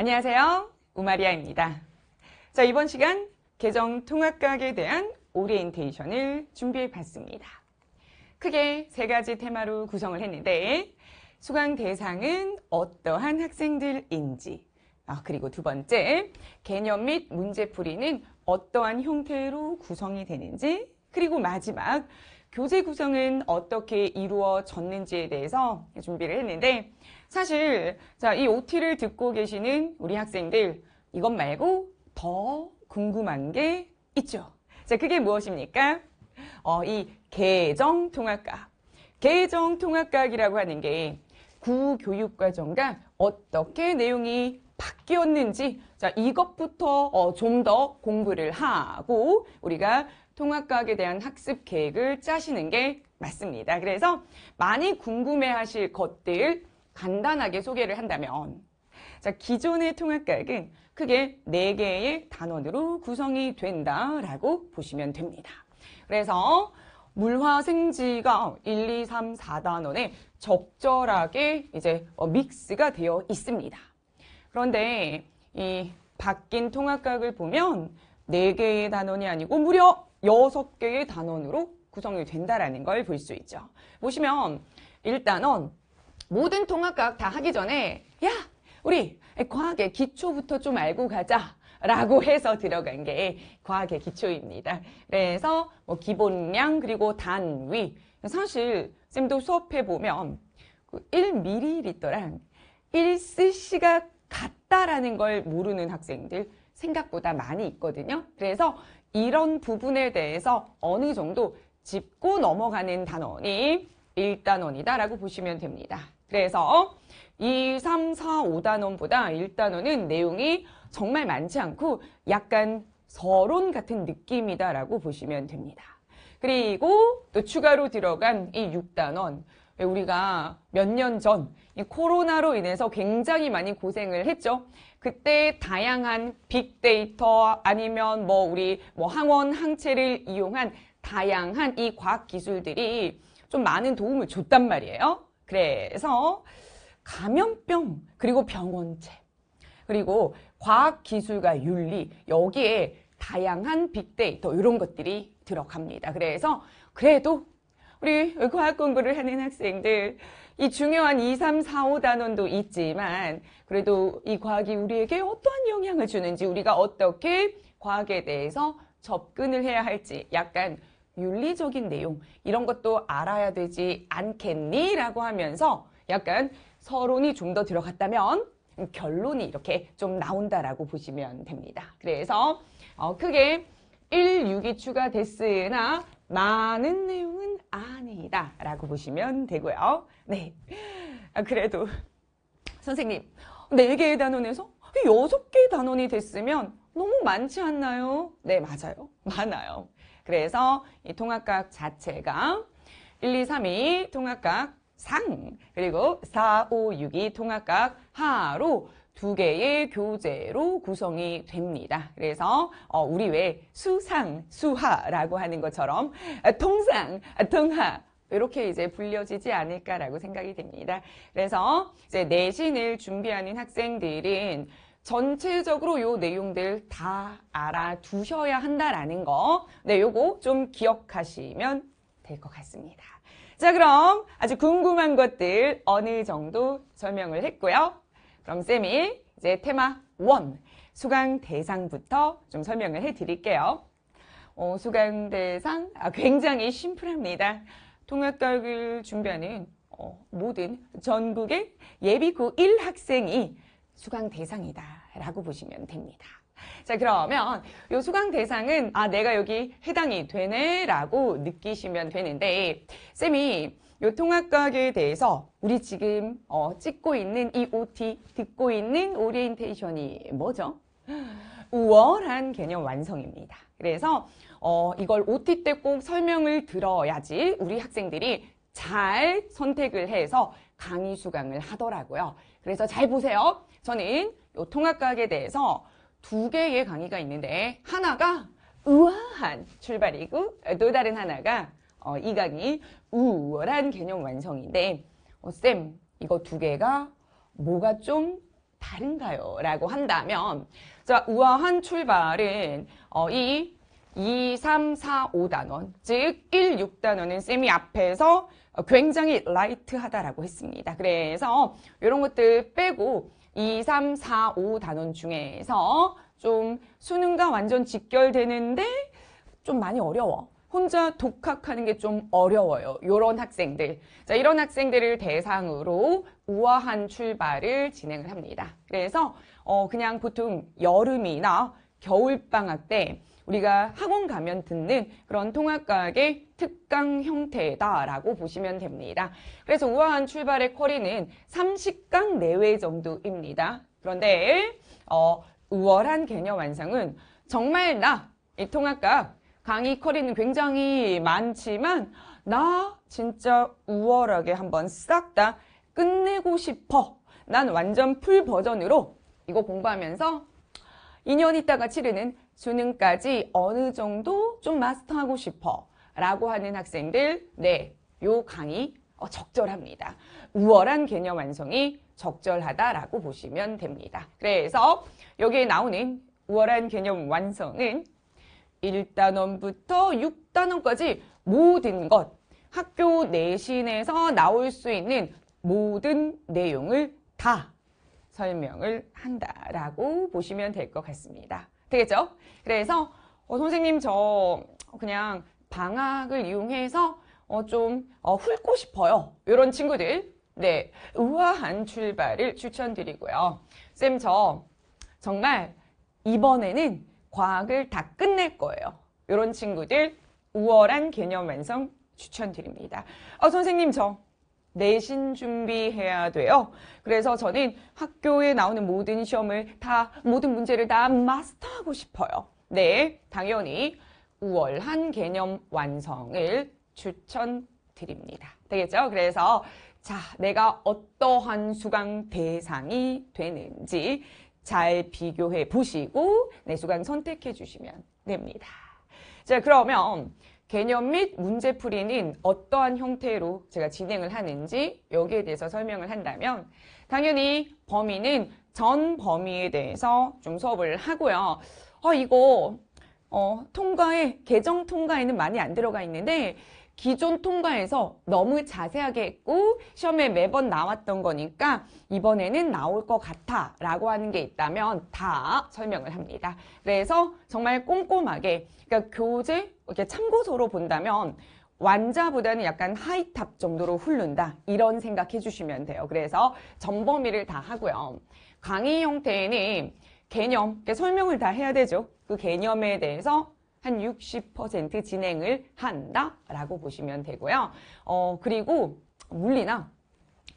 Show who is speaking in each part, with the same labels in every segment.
Speaker 1: 안녕하세요. 우마리아입니다. 자, 이번 시간 개정 통합과학에 대한 오리엔테이션을 준비해 봤습니다. 크게 세 가지 테마로 구성을 했는데 수강 대상은 어떠한 학생들인지 아, 그리고 두 번째 개념 및 문제풀이는 어떠한 형태로 구성이 되는지 그리고 마지막 교재 구성은 어떻게 이루어졌는지에 대해서 준비를 했는데 사실 자, 이 OT를 듣고 계시는 우리 학생들 이것 말고 더 궁금한 게 있죠. 자, 그게 무엇입니까? 어, 이개정통합과학개정통합과학이라고 하는 게 구교육과정과 어떻게 내용이 바뀌었는지 자 이것부터 어, 좀 더 공부를 하고 우리가 통합과학에 대한 학습 계획을 짜시는 게 맞습니다. 그래서 많이 궁금해하실 것들 간단하게 소개를 한다면 자, 기존의 통합과학은 크게 4개의 단원으로 구성이 된다라고 보시면 됩니다. 그래서 물화 생지가 1, 2, 3, 4단원에 적절하게 이제 어, 믹스가 되어 있습니다. 그런데 이 바뀐 통합과학을 보면 4개의 단원이 아니고 무려 여섯 개의 단원으로 구성이 된다라는 걸 볼 수 있죠. 보시면 1단원 모든 통합과학 다 하기 전에 야 우리 과학의 기초부터 좀 알고 가자 라고 해서 들어간 게 과학의 기초입니다. 그래서 뭐 기본량 그리고 단위 사실 쌤도 수업해 보면 1ml랑 그 1cc가 같다라는 걸 모르는 학생들 생각보다 많이 있거든요. 그래서 이런 부분에 대해서 어느 정도 짚고 넘어가는 단원이 1단원이다라고 보시면 됩니다. 그래서 2, 3, 4, 5단원보다 1단원은 내용이 정말 많지 않고 약간 서론 같은 느낌이다라고 보시면 됩니다. 그리고 또 추가로 들어간 이 6단원 우리가 몇 년전 코로나로 인해서 굉장히 많이 고생을 했죠. 그때 다양한 빅데이터 아니면 뭐 우리 뭐 항원 항체를 이용한 다양한 이 과학 기술들이 좀 많은 도움을 줬단 말이에요. 그래서 감염병 그리고 병원체 그리고 과학 기술과 윤리 여기에 다양한 빅데이터 이런 것들이 들어갑니다. 그래서 그래도 우리 과학 공부를 하는 학생들 이 중요한 2, 3, 4, 5 단원도 있지만 그래도 이 과학이 우리에게 어떠한 영향을 주는지 우리가 어떻게 과학에 대해서 접근을 해야 할지 약간 윤리적인 내용 이런 것도 알아야 되지 않겠니? 라고 하면서 약간 서론이 좀 더 들어갔다면 결론이 이렇게 좀 나온다라고 보시면 됩니다. 그래서 어, 크게 1, 6이 추가됐으나 많은 내용은 아니다 라고 보시면 되고요. 네. 아, 그래도 선생님, 네, 네 개의 단원에서 여섯 개의 단원이 됐으면 너무 많지 않나요? 네, 맞아요. 많아요. 그래서 이 통합각 자체가 1, 2, 3, 2 통합각 상, 그리고 4, 5, 6이 통합각 하로 두 개의 교재로 구성이 됩니다. 그래서 어, 우리 왜 수상, 수하라고 하는 것처럼 어, 통상, 통하 어, 이렇게 이제 불려지지 않을까라고 생각이 됩니다. 그래서 이제 내신을 준비하는 학생들은 전체적으로 요 내용들 다 알아두셔야 한다라는 거. 네, 요거 좀 기억하시면 될 것 같습니다. 자, 그럼 아주 궁금한 것들 어느 정도 설명을 했고요. 그럼 쌤이 이제 테마 1 수강 대상부터 좀 설명을 해드릴게요. 어, 수강 대상 아, 굉장히 심플합니다. 통역 교육을 준비하는 어, 모든 전국의 예비고 1학생이 수강 대상이다 라고 보시면 됩니다. 자 그러면 이 수강 대상은 아 내가 여기 해당이 되네 라고 느끼시면 되는데 쌤이 요 통합과학에 대해서 우리 지금 어, 찍고 있는 이 OT, 듣고 있는 오리엔테이션이 뭐죠? 우월한 개념 완성입니다. 그래서 어, 이걸 OT 때 꼭 설명을 들어야지 우리 학생들이 잘 선택을 해서 강의 수강을 하더라고요. 그래서 잘 보세요. 저는 요 통합과학에 대해서 두 개의 강의가 있는데 하나가 우아한 출발이고 또 다른 하나가 어, 이강이 우월한 개념 완성인데 어, 쌤 이거 두 개가 뭐가 좀 다른가요? 라고 한다면 자 우아한 출발은 어, 이 2, 3, 4, 5단원 즉 1, 6단원은 쌤이 앞에서 굉장히 라이트하다라고 했습니다. 그래서 이런 것들 빼고 2, 3, 4, 5 단원 중에서 좀 수능과 완전 직결되는데 좀 많이 어려워. 혼자 독학하는 게 좀 어려워요. 이런 학생들. 자, 이런 학생들을 대상으로 우아한 출발을 진행을 합니다. 그래서 어, 그냥 보통 여름이나 겨울방학 때 우리가 학원 가면 듣는 그런 통합과학의 특강 형태다라고 보시면 됩니다. 그래서 우아한 출발의 쿼리는 30강 내외 정도입니다. 그런데 어, 우월한 개념 완성은 정말 나 이 통합과학 강의 커리는 굉장히 많지만 나 진짜 우월하게 한번 싹 다 끝내고 싶어. 난 완전 풀 버전으로 이거 공부하면서 2년 있다가 치르는 수능까지 어느 정도 좀 마스터하고 싶어 라고 하는 학생들 네, 요 강의 어, 적절합니다. 우월한 개념 완성이 적절하다라고 보시면 됩니다. 그래서 여기에 나오는 우월한 개념 완성은 1단원부터 6단원까지 모든 것 학교 내신에서 나올 수 있는 모든 내용을 다 설명을 한다라고 보시면 될 것 같습니다. 되겠죠? 그래서 어, 선생님 저 그냥 방학을 이용해서 어, 좀 어, 훑고 싶어요. 이런 친구들 네, 우아한 출발을 추천드리고요. 쌤 저 정말 이번에는 과학을 다 끝낼 거예요. 이런 친구들 우월한 개념 완성 추천드립니다. 어, 선생님 저 내신 준비해야 돼요. 그래서 저는 학교에 나오는 모든 시험을 다 모든 문제를 다 마스터하고 싶어요. 네, 당연히 우월한 개념 완성을 추천드립니다. 되겠죠? 그래서 자, 내가 어떠한 수강 대상이 되는지 잘 비교해 보시고 내수강 선택해 주시면 됩니다. 자 그러면 개념 및 문제풀이는 어떠한 형태로 제가 진행을 하는지 여기에 대해서 설명을 한다면 당연히 범위는 전 범위에 대해서 좀 수업을 하고요. 어, 이거 어, 통과에 개정 통과에는 많이 안 들어가 있는데 기존 통과에서 너무 자세하게 했고 시험에 매번 나왔던 거니까 이번에는 나올 것 같아 라고 하는 게 있다면 다 설명을 합니다. 그래서 정말 꼼꼼하게 그러니까 교재 이렇게 참고서로 본다면 완자보다는 약간 하이탑 정도로 훑는다 이런 생각해 주시면 돼요. 그래서 전범위를 다 하고요. 강의 형태에는 개념, 그러니까 설명을 다 해야 되죠. 그 개념에 대해서 한60% 진행을 한다라고 보시면 되고요. 어, 그리고 물리나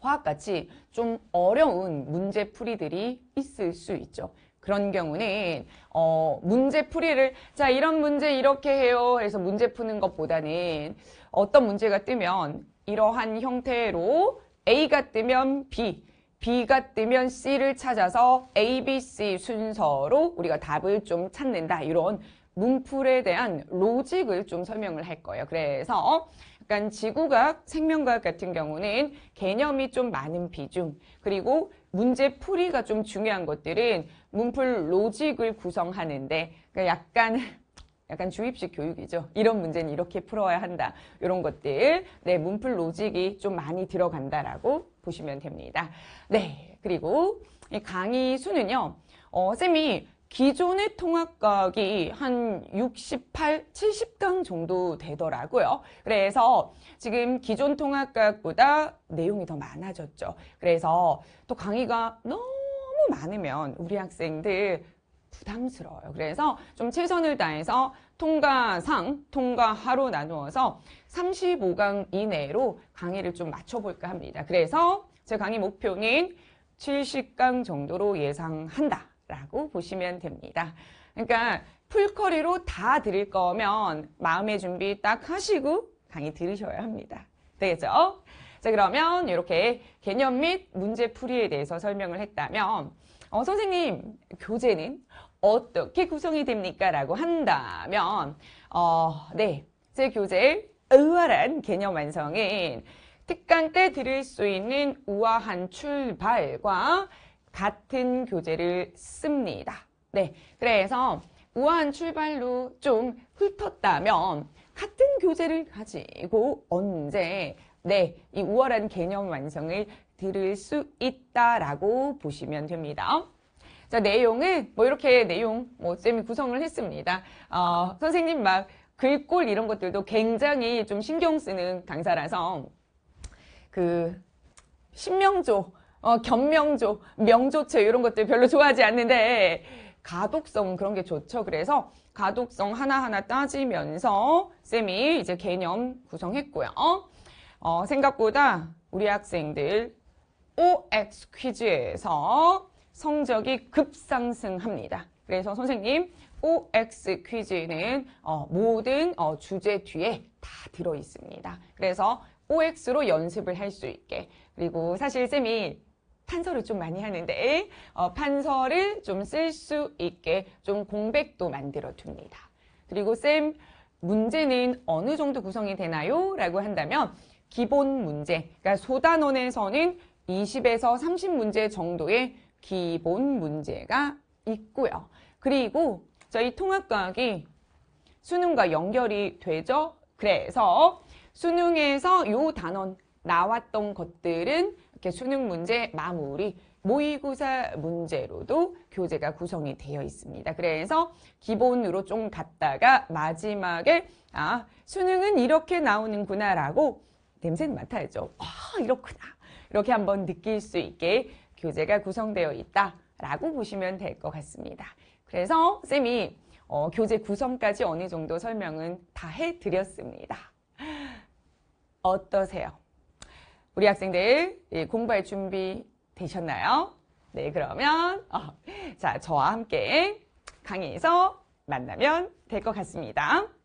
Speaker 1: 화학같이 좀 어려운 문제풀이들이 있을 수 있죠. 그런 경우는 어, 문제풀이를 자 이런 문제 이렇게 해요. 그래서 문제 푸는 것보다는 어떤 문제가 뜨면 이러한 형태로 A가 뜨면 B, B가 뜨면 C를 찾아서 A, B, C 순서로 우리가 답을 좀 찾는다. 이런 문풀에 대한 로직을 좀 설명을 할 거예요. 그래서 어, 약간 지구과학, 생명과학 같은 경우는 개념이 좀 많은 비중 그리고 문제 풀이가 좀 중요한 것들은 문풀 로직을 구성하는데 그러니까 약간 약간 주입식 교육이죠. 이런 문제는 이렇게 풀어야 한다. 이런 것들 네 문풀 로직이 좀 많이 들어간다라고 보시면 됩니다. 네 그리고 이 강의 수는요. 어, 쌤이 기존의 통합각이 한 68, 70강 정도 되더라고요. 그래서 지금 기존 통합각보다 내용이 더 많아졌죠. 그래서 또 강의가 너무 많으면 우리 학생들 부담스러워요. 그래서 좀 최선을 다해서 통과상, 통과하로 나누어서 35강 이내로 강의를 좀 맞춰볼까 합니다. 그래서 제 강의 목표는 70강 정도로 예상한다. 라고 보시면 됩니다. 그러니까 풀커리로 다 드릴 거면 마음의 준비 딱 하시고 강의 들으셔야 합니다. 되겠죠? 자 그러면 이렇게 개념 및 문제 풀이에 대해서 설명을 했다면 어, 선생님 교재는 어떻게 구성이 됩니까? 라고 한다면 어, 네, 제 교재의 의활한 개념 완성인 특강 때 들을 수 있는 우아한 출발과 같은 교재를 씁니다. 네, 그래서 우한 출발로 좀 훑었다면 같은 교재를 가지고 언제 네, 이 우월한 개념 완성을 들을 수 있다라고 보시면 됩니다. 자, 내용은 뭐 이렇게 내용 뭐 쌤이 구성을 했습니다. 어, 선생님 막 글꼴 이런 것들도 굉장히 좀 신경 쓰는 강사라서 그 신명조 어, 견명조, 명조체 이런 것들 별로 좋아하지 않는데 가독성 그런 게 좋죠. 그래서 가독성 하나하나 따지면서 쌤이 이제 개념 구성했고요. 어, 생각보다 우리 학생들 OX 퀴즈에서 성적이 급상승합니다. 그래서 선생님 OX 퀴즈는 어, 모든 어, 주제 뒤에 다 들어있습니다. 그래서 OX로 연습을 할 수 있게 그리고 사실 쌤이 판서를 좀 많이 하는데 어, 판서를 좀 쓸 수 있게 좀 공백도 만들어 둡니다. 그리고 쌤 문제는 어느 정도 구성이 되나요? 라고 한다면 기본 문제, 그러니까 소단원에서는 20에서 30문제 정도의 기본 문제가 있고요. 그리고 저희 통합과학이 수능과 연결이 되죠. 그래서 수능에서 요 단원 나왔던 것들은 이렇게 수능 문제 마무리 모의고사 문제로도 교재가 구성이 되어 있습니다. 그래서 기본으로 좀 갔다가 마지막에 아 수능은 이렇게 나오는구나 라고 냄새는 맡아야죠. 아 이렇구나 이렇게 한번 느낄 수 있게 교재가 구성되어 있다 라고 보시면 될 것 같습니다. 그래서 쌤이 어, 교재 구성까지 어느 정도 설명은 다 해드렸습니다. 어떠세요? 우리 학생들 예, 공부할 준비 되셨나요? 네, 그러면 어, 자 저와 함께 강의에서 만나면 될 것 같습니다.